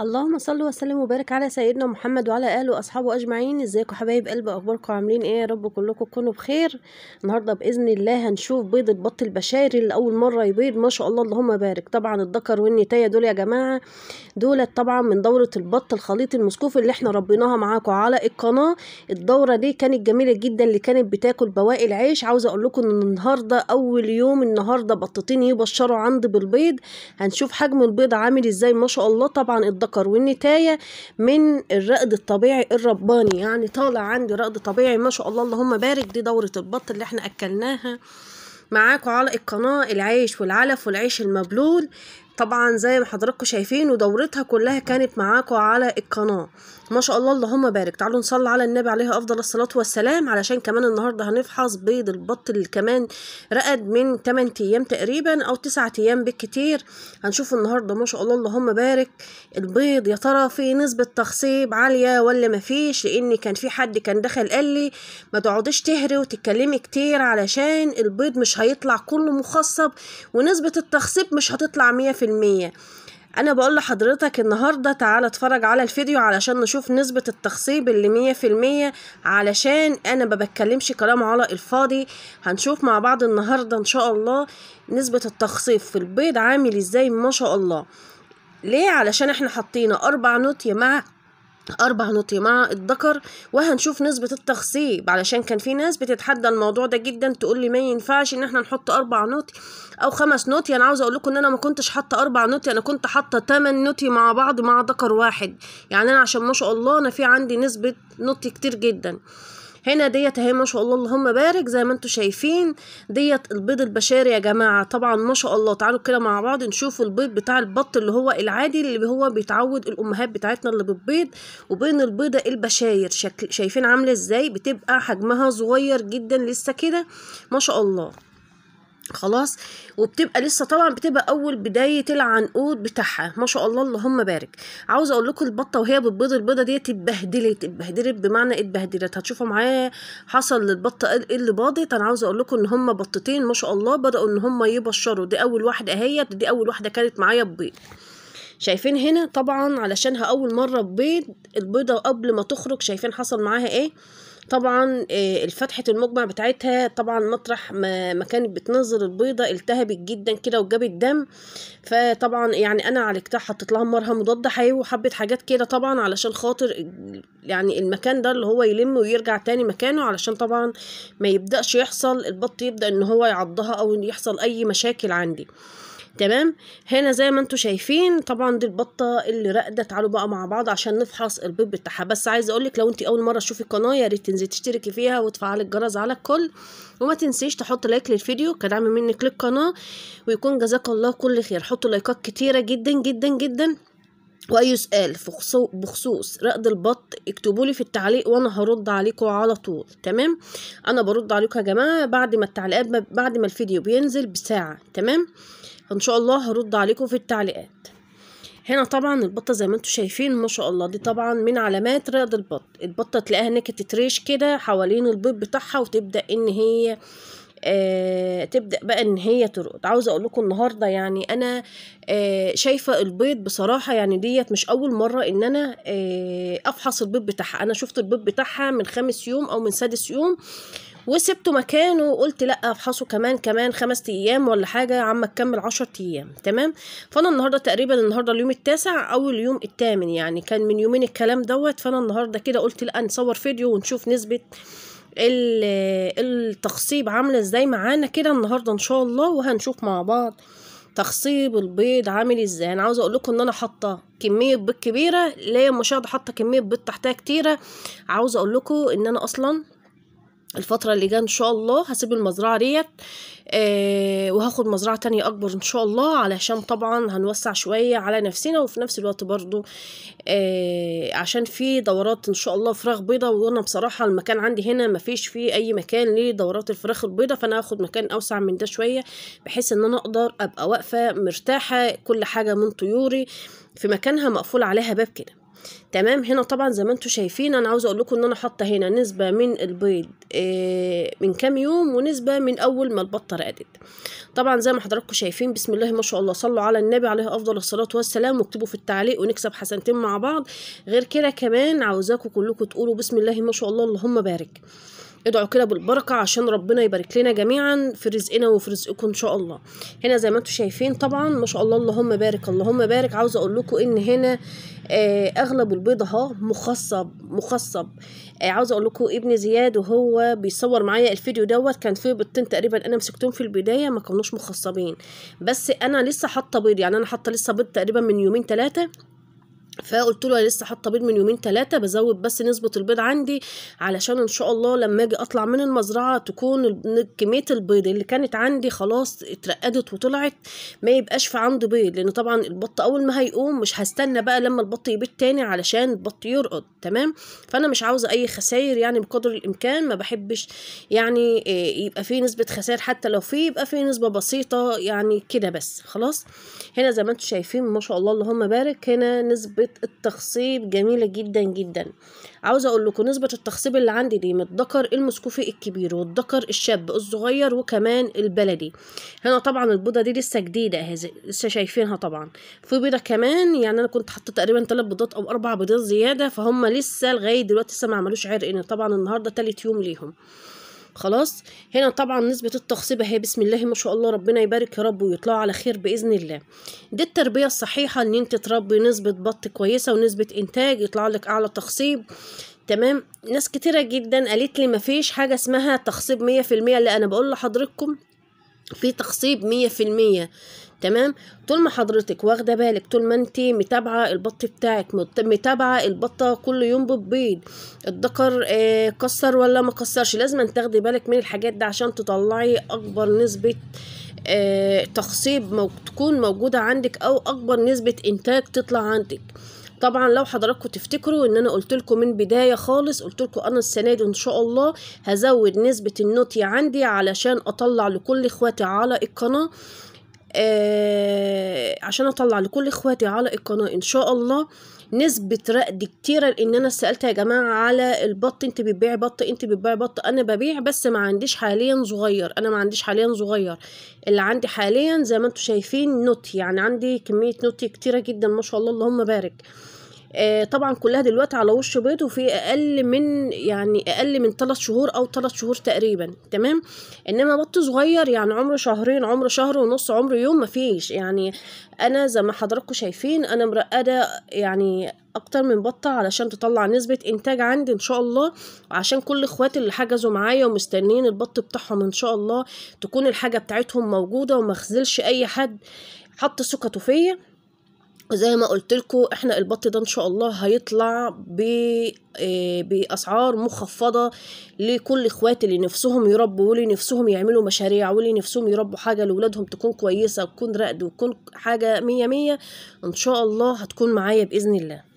اللهم صل وسلم وبارك على سيدنا محمد وعلى اله واصحابه اجمعين ازيكم حبايب قلب اخباركم عاملين ايه يا رب كلكم تكونوا بخير النهارده باذن الله هنشوف بيض البط البشاري اللي اول مره يبيض ما شاء الله اللهم بارك طبعا الذكر والنتايه دول يا جماعه دولت طبعا من دوره البط الخليط المسكوف اللي احنا ربيناها معاكم على القناه الدوره دي كانت جميله جدا اللي كانت بتاكل بواقي العيش عاوزه اقول لكم ان النهارده اول يوم النهارده بطتين يبشروا عندي بالبيض هنشوف حجم البيض عامل ازاي ما شاء الله طبعا الذكر والنتاية من الرقد الطبيعي الرباني يعني طالع عندي رقد طبيعي ما شاء الله اللهم بارك دي دورة البط اللي احنا أكلناها معاكم على القناة العيش والعلف والعيش المبلول طبعا زي ما حضراتكم شايفين ودورتها كلها كانت معاكم على القناة ما شاء الله اللهم بارك تعالوا نصلي على النبي عليه أفضل الصلاة والسلام علشان كمان النهاردة هنفحص بيض البط اللي كمان رقد من 8 أيام تقريبا أو 9 أيام بالكتير هنشوف النهاردة ما شاء الله اللهم بارك البيض يا ترى في نسبة تخصيب عالية ولا مفيش لأن كان في حد كان دخل قال لي ما تقعديش تهري وتتكلمي كتير علشان البيض مش هيطلع كله مخصب ونسبة التخصيب مش هتطلع 100% في المية انا بقول لحضرتك النهاردة تعالى اتفرج على الفيديو علشان نشوف نسبة التخصيب اللي مية في المية علشان انا ببتكلمش كلام على الفاضي هنشوف مع بعض النهاردة ان شاء الله نسبة التخصيب في البيض عامل ازاي ما شاء الله ليه علشان احنا حطينا اربع نوتية مع أربع نطي مع الذكر وهنشوف نسبة التخصيب علشان كان في ناس بتتحدى الموضوع ده جدا تقول لي ما ينفعش إن احنا نحط أربع نطي أو خمس نطي أنا عاوزة أقول لكم إن أنا ما كنتش حاطة أربع نطي أنا كنت حاطة تمن نطي مع بعض مع ذكر واحد يعني أنا عشان ما شاء الله أنا في عندي نسبة نطي كتير جدا هنا ديت اهي ما شاء الله اللهم بارك زي ما انتم شايفين ديت البيض البشري يا جماعه طبعا ما شاء الله تعالوا كده مع بعض نشوفوا البيض بتاع البط اللي هو العادي اللي هو بيتعود الامهات بتاعتنا اللي بتبيض وبين البيضه البشاير شايفين عامله ازاي بتبقى حجمها صغير جدا لسه كده ما شاء الله خلاص وبتبقى لسه طبعا بتبقى اول بدايه العنقود بتاعها ما شاء الله اللهم بارك عاوزه اقول لكم البطه وهي بتبيض البيضه ديت اتبهدلت اتبهدلت بمعنى اتبهدلت هتشوفوا معايا حصل للبطه إيه-, ايه اللي باضت انا عاوزه اقول لكم ان هم بطتين ما شاء الله بداوا ان هم يبشروا دي اول واحده اهي دي اول واحده كانت معايا ببيض شايفين هنا طبعا علشانها اول مره ببيض البيضه قبل ما تخرج شايفين حصل معاها ايه طبعا آه، فتحة المجمع بتاعتها طبعا مطرح ما كانت بتنظر البيضة التهبت جدا كده وجابت دم فطبعا يعني انا عالجتها حطيت لها مرهم مضاد حيوي وحبة حاجات كده طبعا علشان خاطر يعني المكان ده اللي هو يلم ويرجع تاني مكانه علشان طبعا ما يبدأش يحصل البط يبدأ ان هو يعضها او يحصل اي مشاكل عندي تمام هنا زي ما انتم شايفين طبعا دي البطه اللي راقده تعالوا بقى مع بعض عشان نفحص البيض بتاعها بس عايزه اقول لك لو انت اول مره تشوفي القناه يا ريت تنزلي تشتركي فيها وتفعلي الجرس على الكل وما تنسيش تحط لايك للفيديو كدعم منك للقناه ويكون جزاك الله كل خير حطوا لايكات كتيره جدا جدا جدا واي سؤال بخصوص رقد البط اكتبوا لي في التعليق وانا هرد عليكم على طول تمام انا برد عليكم يا جماعه بعد ما التعليقات بعد ما الفيديو بينزل بساعه تمام ان شاء الله هرد عليكم في التعليقات هنا طبعا البطه زي ما انتم شايفين ما شاء الله دي طبعا من علامات رياض البط البطه تلاقيها انك تتريش كده حوالين البيض بتاعها وتبدا ان هي آه تبدا بقى ان هي ترقد عاوزه اقول لكم النهارده يعني انا آه شايفه البيض بصراحه يعني ديت مش اول مره ان انا آه افحص البيض بتاعها انا شفت البيض بتاعها من خامس يوم او من سادس يوم آه وسبته مكانه وقلت لا افحصه كمان كمان خمس ايام ولا حاجه عم تكمل عشر ايام تمام فانا النهارده تقريبا النهارده اليوم التاسع او اليوم الثامن يعني كان من يومين الكلام دوت فانا النهارده كده قلت لا نصور فيديو ونشوف نسبه التخصيب عامله ازاي معانا كده النهارده ان شاء الله وهنشوف مع بعض تخصيب البيض عامل ازاي انا عاوزه اقول لكم ان انا حاطه كميه بيض كبيره ليا مشاهده حاطه كميه بيض تحتها كتيره عاوزه اقول لكم ان انا اصلا الفترة اللي جاية ان شاء الله هسيب المزرعة ديت آه وهاخد مزرعة تانية اكبر ان شاء الله علشان طبعا هنوسع شوية على نفسنا وفي نفس الوقت برضو آه عشان في دورات ان شاء الله فراخ بيضة وانا بصراحة المكان عندي هنا مفيش فيه اي مكان لدورات الفراخ البيضة فانا هاخد مكان اوسع من ده شوية بحيث ان انا اقدر ابقى واقفة مرتاحة كل حاجة من طيوري في مكانها مقفول عليها باب كده تمام هنا طبعا زي ما انتم شايفين انا عاوزه اقول لكم ان انا حاطه هنا نسبه من البيض آه، من كام يوم ونسبه من اول ما البطه رقدت طبعا زي ما حضراتكم شايفين بسم الله ما شاء الله صلوا على النبي عليه افضل الصلاه والسلام واكتبوا في التعليق ونكسب حسنتين مع بعض غير كده كمان عاوزاكم كلكم تقولوا بسم الله ما شاء الله اللهم بارك ادعوا كده بالبركة عشان ربنا يبارك لنا جميعا في رزقنا وفي رزقكم ان شاء الله هنا زي ما انتم شايفين طبعا ما شاء الله اللهم بارك اللهم بارك عاوزة اقول لكم ان هنا آه، اغلب البيض اهو مخصب مخصب آه، عاوزة اقول لكم ابن زياد وهو بيصور معايا الفيديو دوت كان فيه بيضتين تقريبا انا مسكتهم في البداية ما كانوش مخصبين بس انا لسه حاطة بيض يعني انا حاطة لسه بيض تقريبا من يومين ثلاثة فقلت له انا لسه حاطه بيض من يومين ثلاثه بزود بس نسبه البيض عندي علشان ان شاء الله لما اجي اطلع من المزرعه تكون كميه البيض اللي كانت عندي خلاص اترقدت وطلعت ما يبقاش في عنده بيض لان طبعا البط اول ما هيقوم مش هستنى بقى لما البط يبيض تاني علشان البط يرقد تمام فانا مش عاوزه اي خساير يعني بقدر الامكان ما بحبش يعني آه، يبقى في نسبه خسائر حتى لو في يبقى في نسبه بسيطه يعني كده بس خلاص هنا زي ما انتم شايفين ما شاء الله اللهم بارك هنا نسبه نسبة التخصيب جميلة جدا جدا عاوزة اقول لكم نسبة التخصيب اللي عندي دي من الذكر المسكوفي الكبير والذكر الشاب الصغير وكمان البلدي هنا طبعا البيضة دي لسه جديدة اهي لسه شايفينها طبعا في بيضة كمان يعني انا كنت حطيت تقريبا تلات بيضات او اربع بيضات زيادة فهم لسه لغاية دلوقتي لسه ما عملوش عرق طبعا النهاردة تالت يوم ليهم خلاص هنا طبعا نسبة التخصيب هي بسم الله ما شاء الله ربنا يبارك يا رب ويطلعوا على خير بإذن الله دي التربية الصحيحة ان انت تربي نسبة بط كويسة ونسبة انتاج يطلع لك اعلى تخصيب تمام ناس كتيرة جدا قالت لي مفيش حاجة اسمها تخصيب مية في المية اللي انا بقول لحضرتكم في تخصيب مية في المية تمام طول ما حضرتك واخده بالك طول ما انت متابعه البط بتاعك متابعه البطه كل يوم بتبيض الذكر آه كسر ولا ما كسرش لازم تاخدي بالك من الحاجات دي عشان تطلعي اكبر نسبه آه تخصيب مو تكون موجوده عندك او اكبر نسبه انتاج تطلع عندك طبعا لو حضراتكم تفتكروا ان انا قلت لكم من بدايه خالص قلت لكم انا السنه دي ان شاء الله هزود نسبه النوتي عندي علشان اطلع لكل اخواتي على القناه آه عشان اطلع لكل اخواتي على القناه ان شاء الله نسبة رقد كتيرة لأن أنا سألت يا جماعة على البط أنت بتبيعي بط أنت بتبيعي بط أنا ببيع بس ما عنديش حاليا صغير أنا ما عنديش حاليا صغير اللي عندي حاليا زي ما انتوا شايفين نوتي يعني عندي كمية نوتي كتيرة جدا ما شاء الله اللهم بارك آه، طبعا كلها دلوقتي على وش بيض وفي اقل من يعني اقل من ثلاث شهور او ثلاث شهور تقريبا تمام انما بط صغير يعني عمره شهرين عمره شهر ونص عمره يوم مفيش يعني انا زي ما حضراتكم شايفين انا مرقده يعني اكتر من بطه علشان تطلع نسبه انتاج عندي ان شاء الله وعشان كل اخواتي اللي حجزوا معايا ومستنيين البط بتاعهم ان شاء الله تكون الحاجه بتاعتهم موجوده وما اي حد حط ثقته فيا زي ما قلت لكم احنا البط ده ان شاء الله هيطلع ب آه، باسعار مخفضه لكل اخواتي اللي نفسهم يربوا واللي نفسهم يعملوا مشاريع واللي نفسهم يربوا حاجه لاولادهم تكون كويسه وتكون رقد وتكون حاجه مية مية ان شاء الله هتكون معايا باذن الله